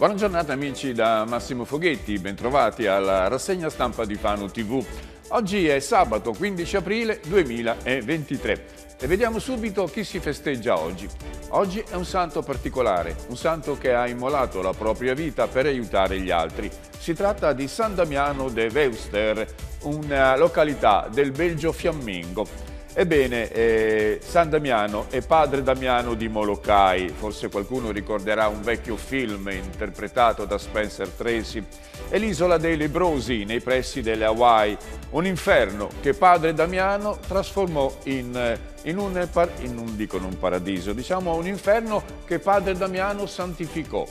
Buona giornata amici da Massimo Foghetti, bentrovati alla rassegna stampa di Fano TV. Oggi è sabato 15 aprile 2023 e vediamo subito chi si festeggia oggi. Oggi è un santo particolare, un santo che ha immolato la propria vita per aiutare gli altri. Si tratta di San Damiano de Weuster, una località del Belgio fiammingo. Ebbene, eh, San Damiano è padre Damiano di Molokai, forse qualcuno ricorderà un vecchio film interpretato da Spencer Tracy, è l'isola dei Lebrosi nei pressi delle Hawaii, un inferno che padre Damiano trasformò in, in, un, in un, dicono un paradiso, diciamo un inferno che padre Damiano santificò.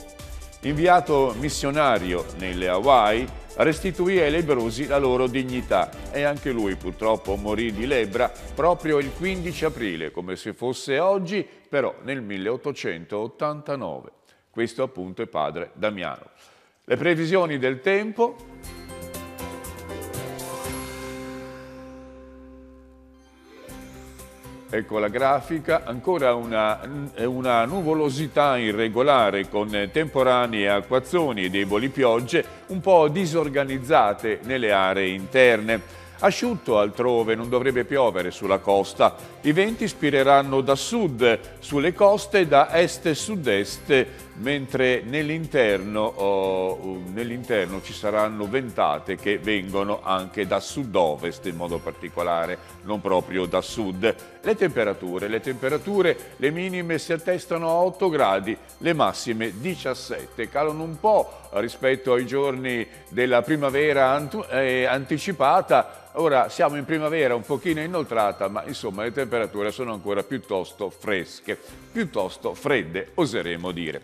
Inviato missionario nelle Hawaii, restituì ai lebrosi la loro dignità e anche lui purtroppo morì di lebbra proprio il 15 aprile, come se fosse oggi, però nel 1889. Questo appunto è padre Damiano. Le previsioni del tempo Ecco la grafica, ancora una, una nuvolosità irregolare con temporanee acquazzoni e deboli piogge un po' disorganizzate nelle aree interne. Asciutto altrove, non dovrebbe piovere sulla costa. I venti spireranno da sud sulle coste, da est e sud-est, mentre nell'interno oh, nell ci saranno ventate che vengono anche da sud-ovest in modo particolare, non proprio da sud. Le temperature, le temperature, le minime si attestano a 8 gradi, le massime 17, calano un po' rispetto ai giorni della primavera eh, anticipata, Ora siamo in primavera un pochino inoltrata, ma insomma le temperature sono ancora piuttosto fresche, piuttosto fredde, oseremo dire.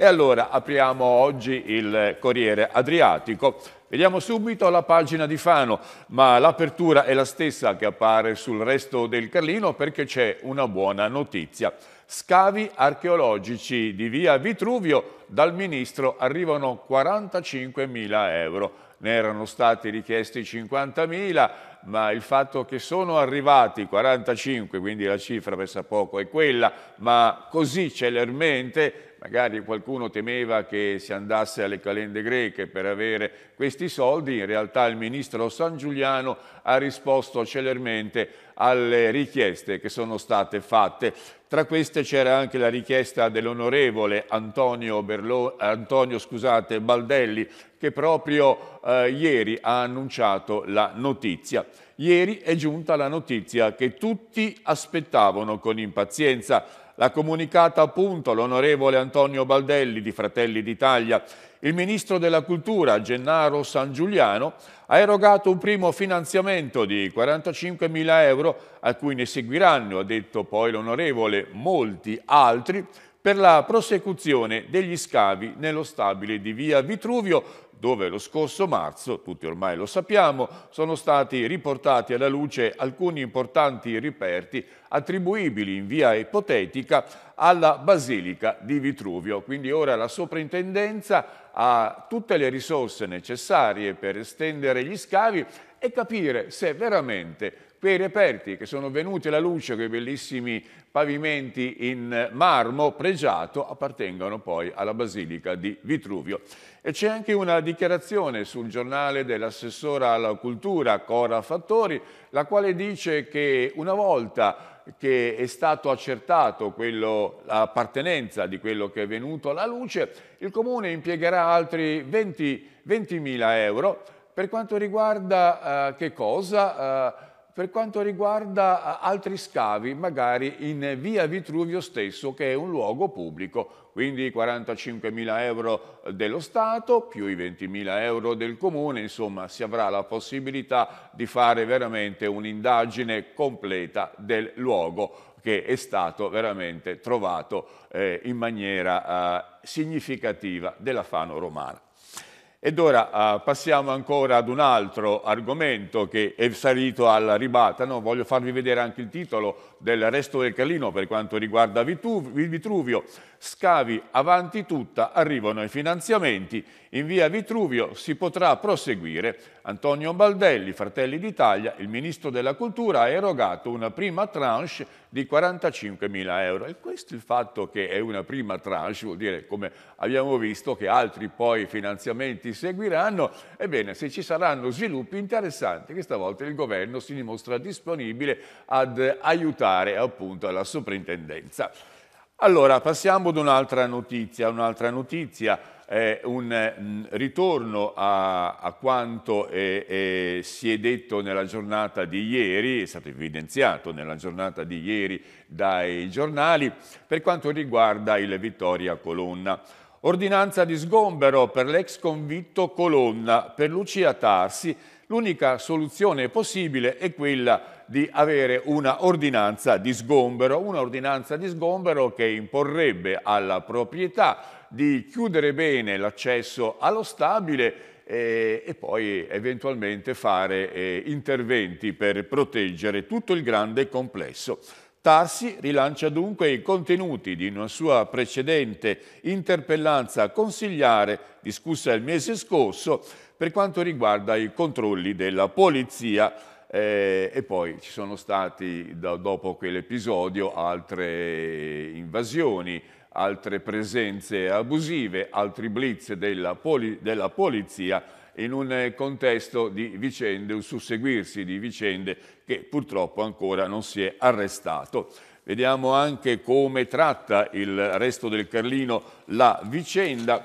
E allora apriamo oggi il Corriere Adriatico. Vediamo subito la pagina di Fano, ma l'apertura è la stessa che appare sul resto del Carlino perché c'è una buona notizia. Scavi archeologici di via Vitruvio dal ministro arrivano 45.000 euro. Ne erano stati richiesti 50.000, ma il fatto che sono arrivati 45, quindi la cifra per poco è quella, ma così celermente magari qualcuno temeva che si andasse alle calende greche per avere questi soldi, in realtà il ministro San Giuliano ha risposto celermente alle richieste che sono state fatte. Tra queste c'era anche la richiesta dell'onorevole Antonio, Berlo... Antonio scusate, Baldelli, che proprio eh, ieri ha annunciato la notizia. Ieri è giunta la notizia che tutti aspettavano con impazienza l'ha comunicata appunto l'onorevole Antonio Baldelli di Fratelli d'Italia. Il ministro della Cultura, Gennaro San Giuliano, ha erogato un primo finanziamento di 45.000 euro, a cui ne seguiranno, ha detto poi l'onorevole, molti altri, per la prosecuzione degli scavi nello stabile di via Vitruvio, dove lo scorso marzo, tutti ormai lo sappiamo, sono stati riportati alla luce alcuni importanti riperti attribuibili in via ipotetica alla Basilica di Vitruvio. Quindi ora la soprintendenza ha tutte le risorse necessarie per estendere gli scavi e capire se veramente quei reperti che sono venuti alla luce, quei bellissimi pavimenti in marmo pregiato, appartengono poi alla Basilica di Vitruvio. E c'è anche una dichiarazione sul giornale dell'assessora alla cultura Cora Fattori, la quale dice che una volta che è stato accertato l'appartenenza di quello che è venuto alla luce, il Comune impiegherà altri 20.000 20 euro per quanto riguarda eh, che cosa? Eh, per quanto riguarda eh, altri scavi, magari in via Vitruvio stesso, che è un luogo pubblico, quindi i 45.000 euro dello Stato più i 20.000 euro del Comune, insomma si avrà la possibilità di fare veramente un'indagine completa del luogo che è stato veramente trovato eh, in maniera eh, significativa della Fano romana. Ed ora uh, passiamo ancora ad un altro argomento che è salito alla ribata, no, voglio farvi vedere anche il titolo, del resto del Calino per quanto riguarda Vitruvio, scavi avanti tutta, arrivano i finanziamenti, in via Vitruvio si potrà proseguire. Antonio Baldelli, Fratelli d'Italia, il Ministro della Cultura, ha erogato una prima tranche di 45.000 euro. E questo il fatto che è una prima tranche, vuol dire, come abbiamo visto, che altri poi finanziamenti seguiranno. Ebbene, se ci saranno sviluppi interessanti, questa volta il Governo si dimostra disponibile ad aiutare portare appunto alla soprintendenza. Allora, passiamo ad un'altra notizia, un'altra notizia, eh, un mh, mm, ritorno a, a quanto eh, eh, si è detto nella giornata di ieri, è stato evidenziato nella giornata di ieri dai giornali, per quanto riguarda il Vittoria Colonna. Ordinanza di sgombero per l'ex convitto Colonna, per Lucia Tarsi, L'unica soluzione possibile è quella di avere una ordinanza di sgombero, un'ordinanza di sgombero che imporrebbe alla proprietà di chiudere bene l'accesso allo stabile eh, e, poi eventualmente fare eh, interventi per proteggere tutto il grande complesso. Tarsi rilancia dunque i contenuti di una sua precedente interpellanza consigliare discussa il mese scorso per quanto riguarda i controlli della polizia. Eh, e poi ci sono stati, da, dopo quell'episodio, altre invasioni, altre presenze abusive, altri blitz della, poli, della polizia in un contesto di vicende, un susseguirsi di vicende che purtroppo ancora non si è arrestato. Vediamo anche come tratta il resto del Carlino la vicenda.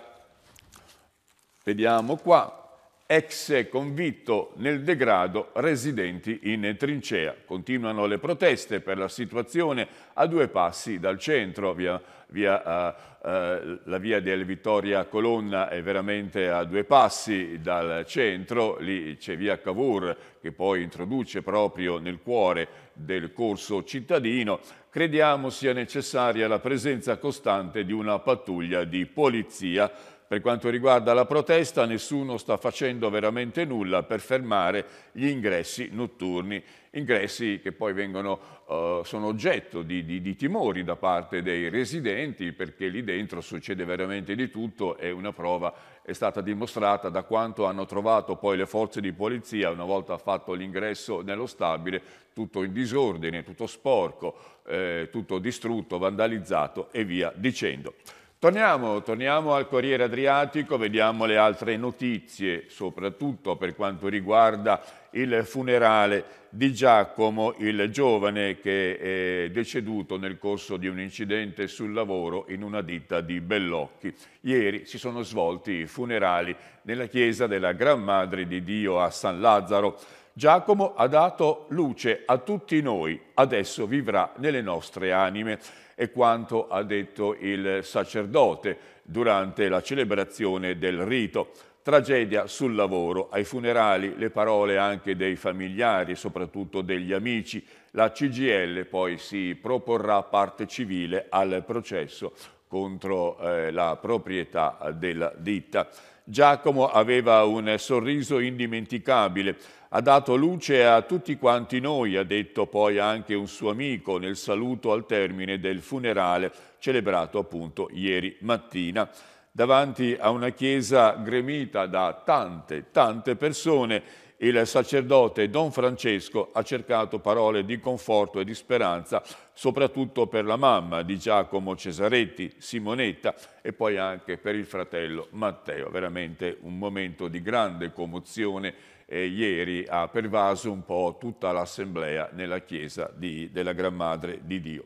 Vediamo qua ex convitto nel degrado residenti in trincea. Continuano le proteste per la situazione a due passi dal centro, via, via, uh, uh, la via del Vittoria Colonna è veramente a due passi dal centro, lì c'è via Cavour che poi introduce proprio nel cuore del corso cittadino, crediamo sia necessaria la presenza costante di una pattuglia di polizia per quanto riguarda la protesta, nessuno sta facendo veramente nulla per fermare gli ingressi notturni, ingressi che poi vengono, eh, sono oggetto di, di, di, timori da parte dei residenti perché lì dentro succede veramente di tutto e una prova è stata dimostrata da quanto hanno trovato poi le forze di polizia una volta fatto l'ingresso nello stabile, tutto in disordine, tutto sporco, eh, tutto distrutto, vandalizzato e via dicendo. Torniamo, torniamo, al Corriere Adriatico, vediamo le altre notizie, soprattutto per quanto riguarda il funerale di Giacomo, il giovane che è deceduto nel corso di un incidente sul lavoro in una ditta di Bellocchi. Ieri si sono svolti i funerali nella chiesa della Gran Madre di Dio a San Lazzaro. Giacomo ha dato luce a tutti noi, adesso vivrà nelle nostre anime è quanto ha detto il sacerdote durante la celebrazione del rito. Tragedia sul lavoro, ai funerali le parole anche dei familiari, soprattutto degli amici. La CGL poi si proporrà parte civile al processo contro eh, la proprietà della ditta. Giacomo aveva un sorriso indimenticabile, ha dato luce a tutti quanti noi, ha detto poi anche un suo amico nel saluto al termine del funerale celebrato appunto ieri mattina davanti a una chiesa gremita da tante, tante persone il sacerdote Don Francesco ha cercato parole di conforto e di speranza, soprattutto per la mamma di Giacomo Cesaretti, Simonetta, e poi anche per il fratello Matteo. Veramente un momento di grande commozione e ieri ha pervaso un po' tutta l'assemblea nella chiesa di, della Gran Madre di Dio.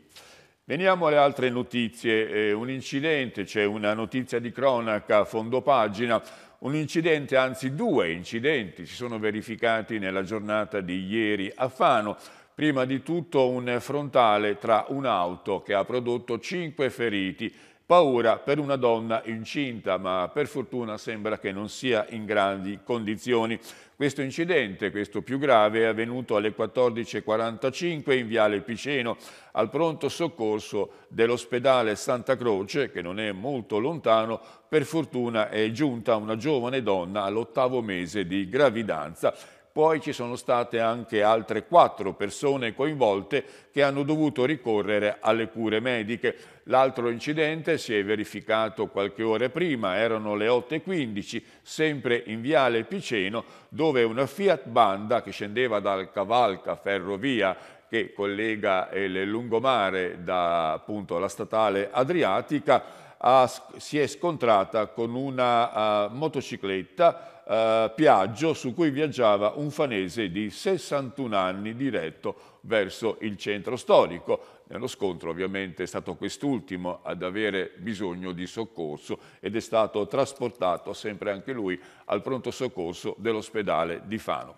Veniamo alle altre notizie. Eh, un incidente, c'è una notizia di cronaca, a fondo pagina un incidente, anzi due incidenti si sono verificati nella giornata di ieri a Fano. Prima di tutto un frontale tra un'auto che ha prodotto cinque feriti Paura per una donna incinta, ma per fortuna sembra che non sia in grandi condizioni. Questo incidente, questo più grave, è avvenuto alle 14.45 in Viale Piceno, al pronto soccorso dell'ospedale Santa Croce, che non è molto lontano, per fortuna è giunta una giovane donna all'ottavo mese di gravidanza poi ci sono state anche altre quattro persone coinvolte che hanno dovuto ricorrere alle cure mediche. L'altro incidente si è verificato qualche ora prima, erano le 8.15, sempre in Viale Piceno, dove una Fiat Banda che scendeva dal Cavalca Ferrovia che collega il eh, lungomare da appunto la statale Adriatica, ha, si è scontrata con una uh, motocicletta eh, Piaggio su cui viaggiava un fanese di 61 anni diretto verso il centro storico. Nello scontro ovviamente è stato quest'ultimo ad avere bisogno di soccorso ed è stato trasportato sempre anche lui al pronto soccorso dell'ospedale di Fano.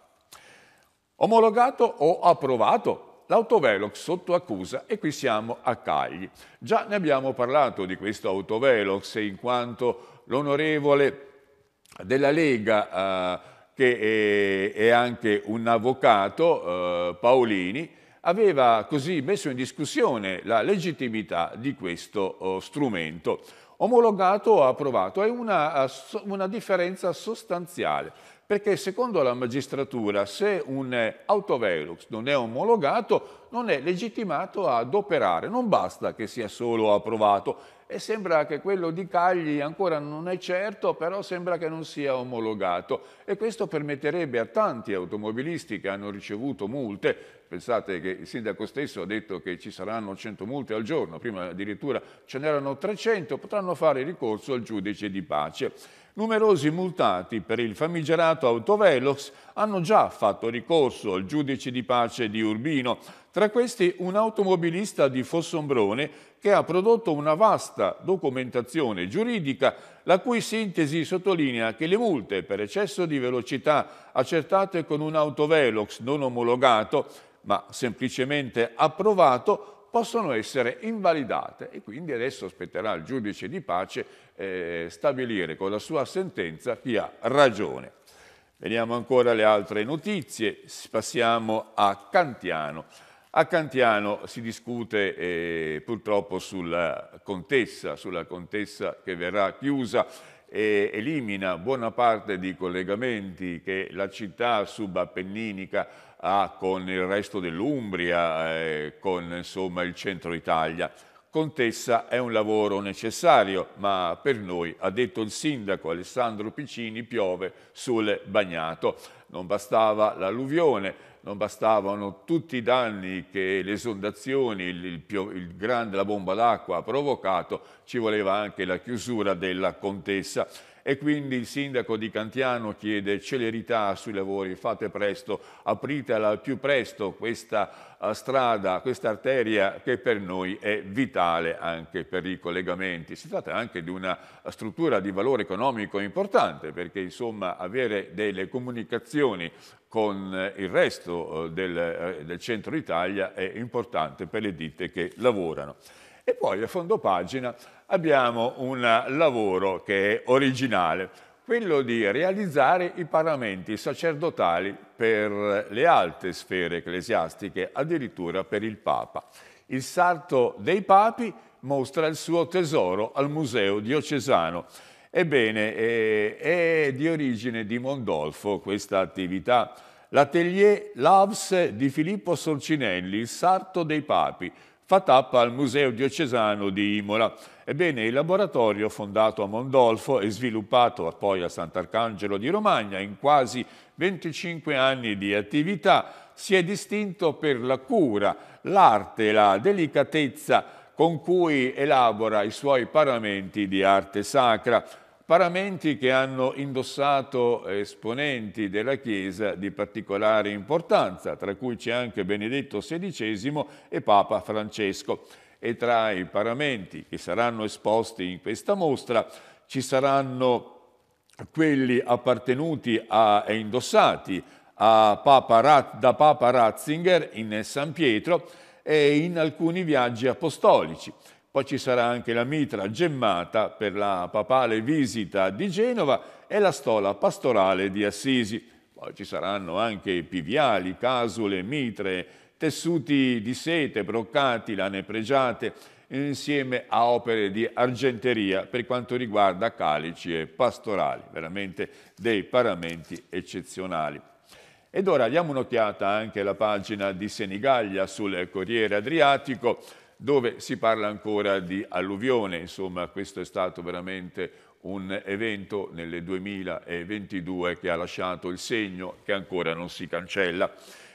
Omologato o approvato l'autovelox sotto accusa e qui siamo a Cagli. Già ne abbiamo parlato di questo autovelox in quanto l'onorevole della Lega, eh, che è, anche un avvocato, eh, Paolini, aveva così messo in discussione la legittimità di questo oh, strumento. Omologato o approvato è una, una differenza sostanziale perché secondo la magistratura se un autovelox non è omologato non è legittimato ad operare, non basta che sia solo approvato e sembra che quello di Cagli ancora non è certo, però sembra che non sia omologato e questo permetterebbe a tanti automobilisti che hanno ricevuto multe, pensate che il sindaco stesso ha detto che ci saranno 100 multe al giorno, prima addirittura ce n'erano 300, potranno fare ricorso al giudice di pace numerosi multati per il famigerato autovelox hanno già fatto ricorso al giudice di pace di Urbino, tra questi un automobilista di Fossombrone che ha prodotto una vasta documentazione giuridica la cui sintesi sottolinea che le multe per eccesso di velocità accertate con un autovelox non omologato ma semplicemente approvato possono essere invalidate e quindi adesso spetterà al giudice di pace eh, stabilire con la sua sentenza chi ha ragione. Vediamo ancora le altre notizie, passiamo a Cantiano. A Cantiano si discute eh, purtroppo sulla contessa, sulla contessa che verrà chiusa e elimina buona parte dei collegamenti che la città subappenninica ha ha ah, con il resto dell'Umbria, eh, con insomma, il centro Italia. Contessa è un lavoro necessario, ma per noi, ha detto il sindaco Alessandro Piccini, piove sul bagnato. Non bastava l'alluvione, non bastavano tutti i danni che le esondazioni, il, il grande, la bomba d'acqua ha provocato, ci voleva anche la chiusura della contessa e quindi il sindaco di Cantiano chiede celerità sui lavori, fate presto, apritela al più presto questa eh, strada, questa arteria che per noi è vitale anche per i collegamenti. Si tratta anche di una struttura di valore economico importante perché insomma avere delle comunicazioni con eh, il resto eh, del, del centro Italia è importante per le ditte che lavorano. E poi a fondo pagina abbiamo un lavoro che è originale, quello di realizzare i paramenti sacerdotali per le alte sfere ecclesiastiche, addirittura per il Papa. Il sarto dei papi mostra il suo tesoro al Museo diocesano. Ebbene, eh, è, di origine di Mondolfo questa attività. L'atelier Lavs di Filippo Sorcinelli, il sarto dei papi, fa tappa al Museo diocesano di Imola. Ebbene, il laboratorio fondato a Mondolfo e sviluppato poi a Sant'Arcangelo di Romagna in quasi 25 anni di attività si è distinto per la cura, l'arte e la delicatezza con cui elabora i suoi paramenti di arte sacra paramenti che hanno indossato esponenti della Chiesa di particolare importanza, tra cui c'è anche Benedetto XVI e Papa Francesco. E tra i paramenti che saranno esposti in questa mostra ci saranno quelli appartenuti a, e indossati a Papa, da Papa Ratzinger in San Pietro e in alcuni viaggi apostolici poi ci sarà anche la mitra gemmata per la papale visita di Genova e la stola pastorale di Assisi. Poi ci saranno anche piviali, casule, mitre, tessuti di sete, broccati, lane pregiate, insieme a opere di argenteria per quanto riguarda calici e pastorali, veramente dei paramenti eccezionali. Ed ora diamo un'occhiata anche alla pagina di Senigallia sul Corriere Adriatico, dove si parla ancora di alluvione, insomma questo è stato veramente un evento nel 2022 che ha lasciato il segno che ancora non si cancella.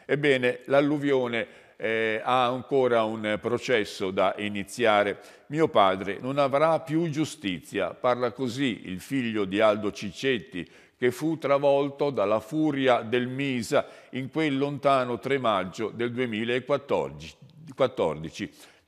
Ebbene, l'alluvione eh, ha ancora un processo da iniziare. Mio padre non avrà più giustizia, parla così il figlio di Aldo Ciccetti, che fu travolto dalla furia del Misa in quel lontano 3 maggio del 2014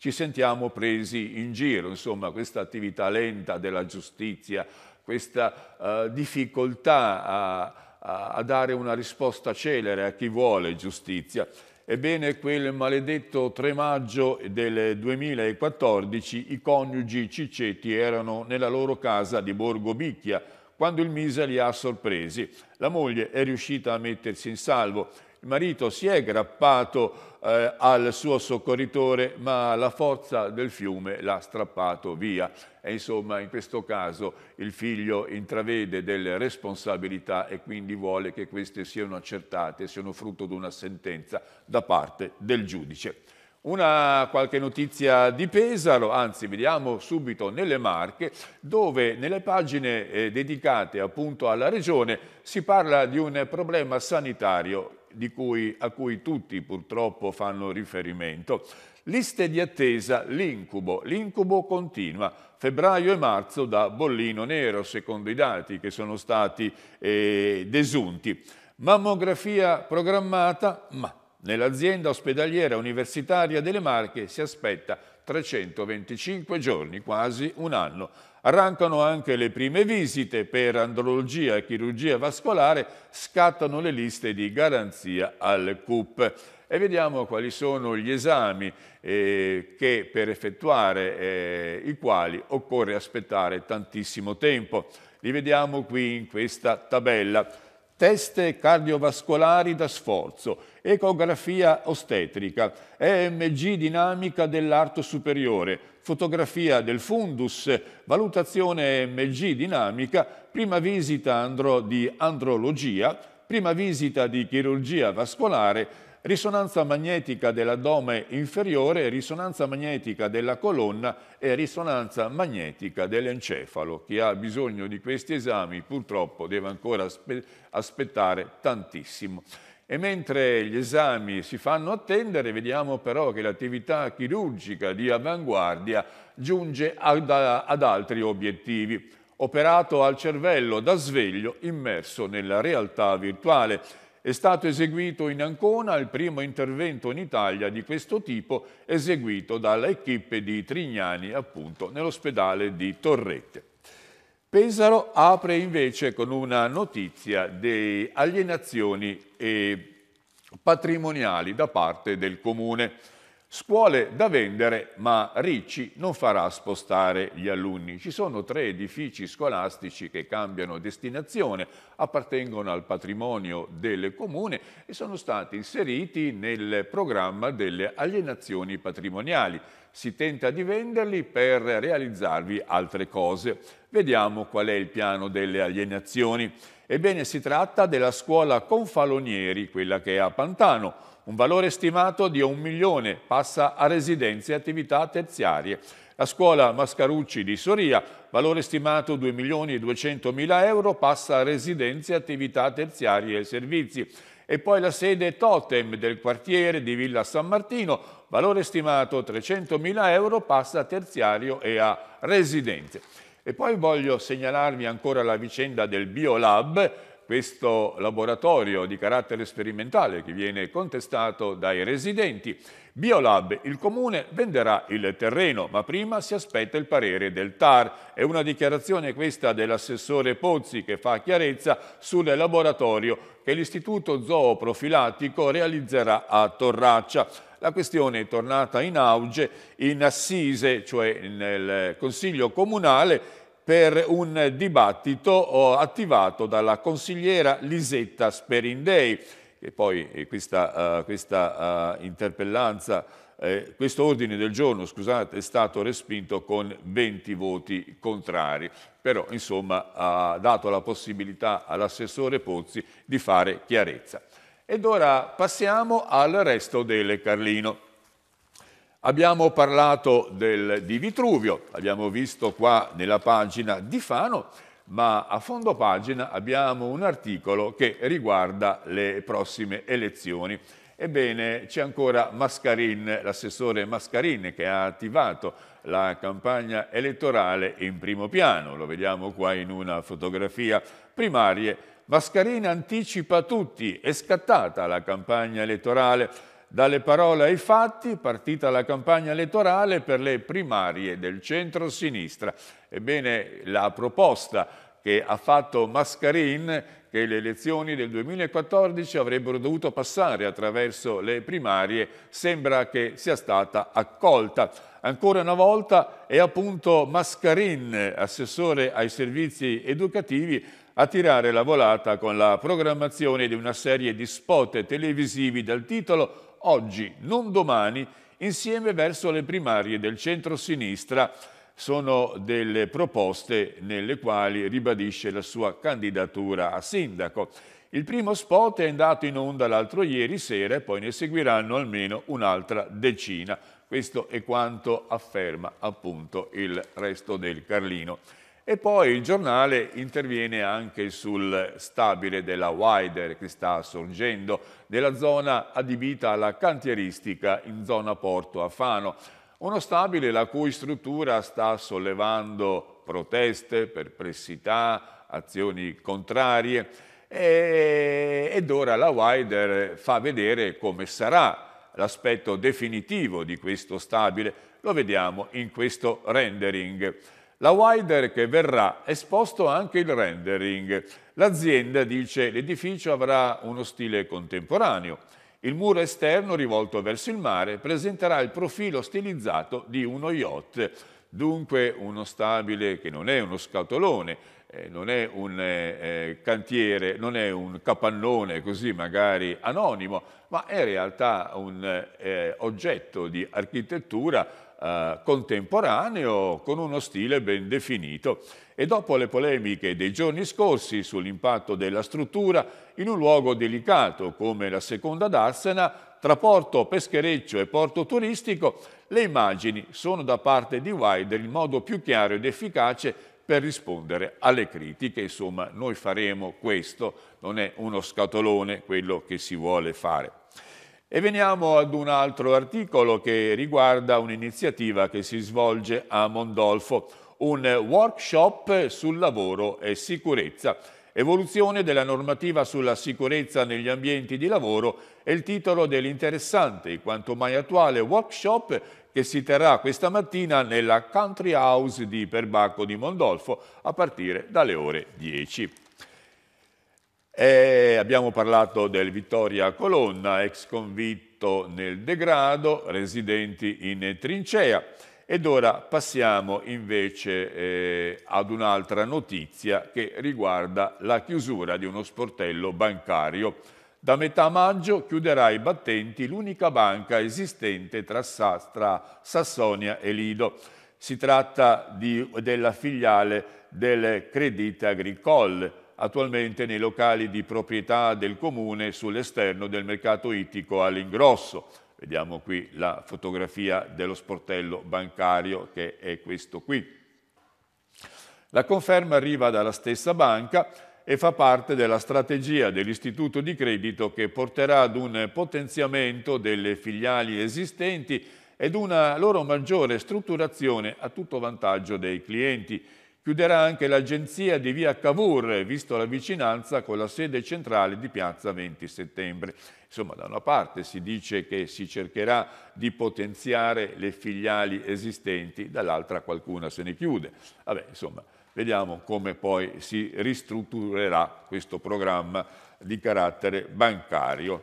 ci sentiamo presi in giro, insomma questa attività lenta della giustizia, questa uh, difficoltà a, a, a dare una risposta celere a chi vuole giustizia. Ebbene, quel maledetto 3 maggio del 2014 i coniugi Ciccetti erano nella loro casa di Borgo Bicchia quando il Misa li ha sorpresi. La moglie è riuscita a mettersi in salvo, il marito si è aggrappato eh, al suo soccorritore, ma la forza del fiume l'ha strappato via. E insomma, in questo caso il figlio intravede delle responsabilità e quindi vuole che queste siano accertate, siano frutto di una sentenza da parte del giudice. Una qualche notizia di Pesaro, anzi vediamo subito nelle Marche, dove nelle pagine eh, dedicate appunto alla regione si parla di un problema sanitario di cui, a cui tutti purtroppo fanno riferimento. Liste di attesa, l'incubo, l'incubo continua, febbraio e marzo da bollino nero, secondo i dati che sono stati eh, desunti. Mammografia programmata, ma nell'azienda ospedaliera universitaria delle Marche si aspetta 325 giorni, quasi un anno. Arrancano anche le prime visite per andrologia e chirurgia vascolare, scattano le liste di garanzia al CUP e vediamo quali sono gli esami eh, che, per effettuare eh, i quali occorre aspettare tantissimo tempo. Li vediamo qui in questa tabella teste cardiovascolari da sforzo, ecografia ostetrica, EMG dinamica dell'arto superiore, fotografia del fundus, valutazione EMG dinamica, prima visita andro di andrologia, prima visita di chirurgia vascolare risonanza magnetica dell'addome inferiore, risonanza magnetica della colonna e risonanza magnetica dell'encefalo. Chi ha bisogno di questi esami purtroppo deve ancora aspettare tantissimo. E mentre gli esami si fanno attendere, vediamo però che l'attività chirurgica di avanguardia giunge ad, ad altri obiettivi operato al cervello da sveglio immerso nella realtà virtuale. È stato eseguito in Ancona il primo intervento in Italia di questo tipo, eseguito dalla equipe di Trignani, appunto, nell'ospedale di Torrette. Pesaro apre invece con una notizia di alienazioni patrimoniali da parte del Comune. Scuole da vendere, ma Ricci non farà spostare gli alunni. Ci sono tre edifici scolastici che cambiano destinazione, appartengono al patrimonio del comune e sono stati inseriti nel programma delle alienazioni patrimoniali. Si tenta di venderli per realizzarvi altre cose. Vediamo qual è il piano delle alienazioni. Ebbene, si tratta della scuola Confalonieri, quella che è a Pantano, un valore stimato di un milione, passa a residenze e attività terziarie. La scuola Mascarucci di Soria, valore stimato 2 milioni e 200 mila euro, passa a residenze, e attività terziarie e servizi. E poi la sede Totem del quartiere di Villa San Martino, valore stimato 300 mila euro, passa a terziario e a residenze. E poi voglio segnalarvi ancora la vicenda del Biolab, questo laboratorio di carattere sperimentale che viene contestato dai residenti. Biolab, il comune venderà il terreno, ma prima si aspetta il parere del TAR. È una dichiarazione questa dell'assessore Pozzi che fa chiarezza sul laboratorio che l'istituto zooprofilattico realizzerà a Torraccia. La questione è tornata in auge in assise, cioè nel Consiglio Comunale, per un dibattito oh, attivato dalla consigliera Lisetta Sperindei, che poi eh, questa, uh, questa uh, interpellanza, uh, questo ordine del giorno, scusate, è stato respinto con 20 voti contrari, però insomma ha dato la possibilità all'assessore Pozzi di fare chiarezza. Ed ora passiamo al resto del Carlino. Abbiamo parlato del, di Vitruvio, abbiamo visto qua nella pagina di Fano, ma a fondo pagina abbiamo un articolo che riguarda le prossime elezioni. Ebbene, c'è ancora Mascarin, l'assessore Mascarin che ha attivato la campagna elettorale in primo piano, lo vediamo qua in una fotografia primaria. Mascarin anticipa tutti, è scattata la campagna elettorale dalle parole ai fatti, partita la campagna elettorale per le primarie del centro-sinistra. Ebbene, la proposta che ha fatto Mascarin che le elezioni del 2014 avrebbero dovuto passare attraverso le primarie sembra che sia stata accolta. Ancora una volta è appunto Mascarin, assessore ai servizi educativi, a tirare la volata con la programmazione di una serie di spot televisivi dal titolo oggi, non domani, insieme verso le primarie del centro-sinistra. Sono delle proposte nelle quali ribadisce la sua candidatura a sindaco. Il primo spot è andato in onda l'altro ieri sera e poi ne seguiranno almeno un'altra decina. Questo è quanto afferma appunto il resto del Carlino. E poi il giornale interviene anche sul stabile della Wider che sta sorgendo nella zona adibita alla cantieristica in zona Porto a Fano. Uno stabile la cui struttura sta sollevando proteste, perplessità, azioni contrarie e, ed ora la Wider fa vedere come sarà l'aspetto definitivo di questo stabile. Lo vediamo in questo rendering. La wider che verrà esposto anche il rendering. L'azienda dice l'edificio avrà uno stile contemporaneo. Il muro esterno rivolto verso il mare presenterà il profilo stilizzato di uno yacht, dunque uno stabile che non è uno scatolone, eh, non è un eh, eh cantiere, non è un capannone così magari anonimo, ma è in realtà un eh, oggetto di architettura eh, contemporaneo con uno stile ben definito. E dopo le polemiche dei giorni scorsi sull'impatto della struttura in un luogo delicato come la seconda d'Arsena, tra porto peschereccio e porto turistico, le immagini sono da parte di Wider il modo più chiaro ed efficace per rispondere alle critiche. Insomma, noi faremo questo, non è uno scatolone quello che si vuole fare. E veniamo ad un altro articolo che riguarda un'iniziativa che si svolge a Mondolfo, un workshop sul lavoro e sicurezza. Evoluzione della normativa sulla sicurezza negli ambienti di lavoro è il titolo dell'interessante e quanto mai attuale workshop che si terrà questa mattina nella Country House di Perbacco di Mondolfo a partire dalle ore 10. E abbiamo parlato del Vittoria Colonna, ex convitto nel degrado, residenti in trincea. Ed ora passiamo invece eh, ad un'altra notizia che riguarda la chiusura di uno sportello bancario. Da metà maggio chiuderà i battenti l'unica banca esistente tra, tra, Sassonia e Lido. Si tratta di, della filiale del Credit Agricole, attualmente nei locali di proprietà del comune sull'esterno del mercato ittico all'ingrosso. Vediamo qui la fotografia dello sportello bancario che è questo qui. La conferma arriva dalla stessa banca e fa parte della strategia dell'istituto di credito che porterà ad un potenziamento delle filiali esistenti ed una loro maggiore strutturazione a tutto vantaggio dei clienti. Chiuderà anche l'agenzia di via Cavour, visto la vicinanza con la sede centrale di piazza 20 settembre. Insomma, da una parte si dice che si cercherà di potenziare le filiali esistenti, dall'altra qualcuna se ne chiude. Vabbè, insomma, vediamo come poi si ristrutturerà questo programma di carattere bancario.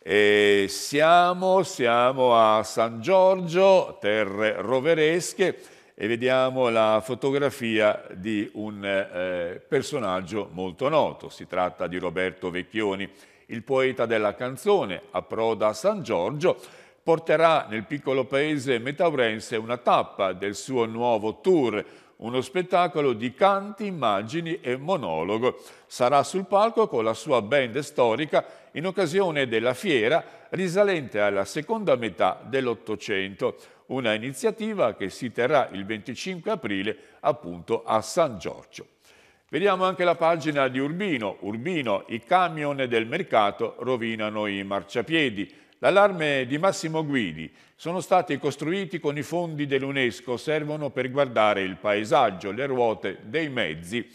E siamo, siamo a San Giorgio, terre roveresche e vediamo la fotografia di un eh, personaggio molto noto. Si tratta di Roberto Vecchioni, il poeta della canzone, approda a San Giorgio, porterà nel piccolo paese metaurense una tappa del suo nuovo tour, uno spettacolo di canti, immagini e monologo. Sarà sul palco con la sua band storica in occasione della fiera risalente alla seconda metà dell'Ottocento una iniziativa che si terrà il 25 aprile appunto a San Giorgio. Vediamo anche la pagina di Urbino. Urbino, i camion del mercato rovinano i marciapiedi. L'allarme di Massimo Guidi. Sono stati costruiti con i fondi dell'UNESCO, servono per guardare il paesaggio, le ruote dei mezzi.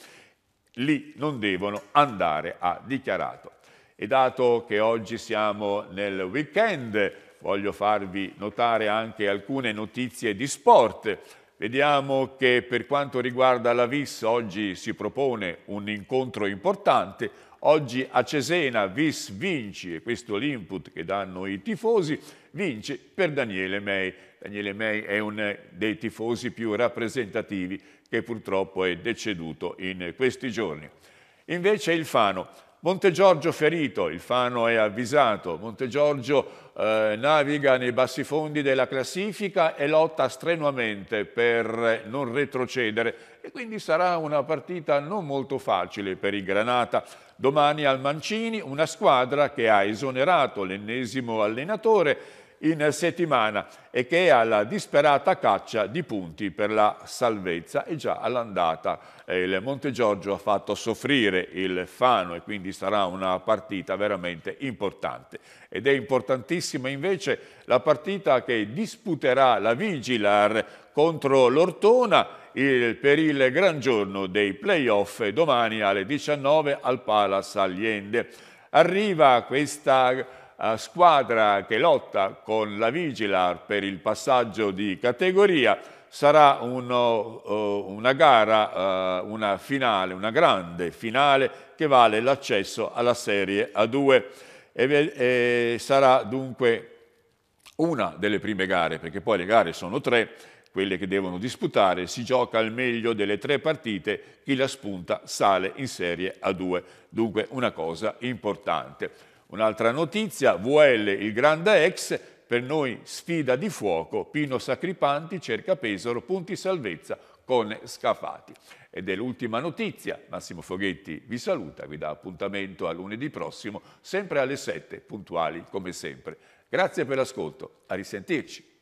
Lì non devono andare, ha dichiarato. E dato che oggi siamo nel weekend, voglio farvi notare anche alcune notizie di sport. Vediamo che per quanto riguarda la Vis oggi si propone un incontro importante. Oggi a Cesena Vis vinci, e questo è l'input che danno i tifosi, vince per Daniele May. Daniele May è uno dei tifosi più rappresentativi che purtroppo è deceduto in questi giorni. Invece il Fano Montegiorgio ferito, il Fano è avvisato, Montegiorgio eh, naviga nei bassi fondi della classifica e lotta strenuamente per non retrocedere e quindi sarà una partita non molto facile per il Granata. Domani al Mancini una squadra che ha esonerato l'ennesimo allenatore in settimana e che è alla disperata caccia di punti per la salvezza e già all'andata eh, il Monte Giorgio ha fatto soffrire il Fano e quindi sarà una partita veramente importante ed è importantissima invece la partita che disputerà la Vigilar contro l'Ortona il, per il gran giorno dei playoff domani alle 19 al Palace Allende. Arriva questa squadra che lotta con la Vigilar per il passaggio di categoria sarà uno, uh, uh, una gara, uh, una finale, una grande finale che vale l'accesso alla Serie A2 e, sarà dunque una delle prime gare, perché poi le gare sono tre, quelle che devono disputare, si gioca al meglio delle tre partite, chi la spunta sale in Serie A2, dunque una cosa importante. Un'altra notizia, VL il grande ex, per noi sfida di fuoco, Pino Sacripanti cerca Pesaro, punti salvezza con Scafati. Ed è l'ultima notizia, Massimo Foghetti vi saluta, vi dà appuntamento a lunedì prossimo, sempre alle 7, puntuali come sempre. Grazie per l'ascolto, a risentirci.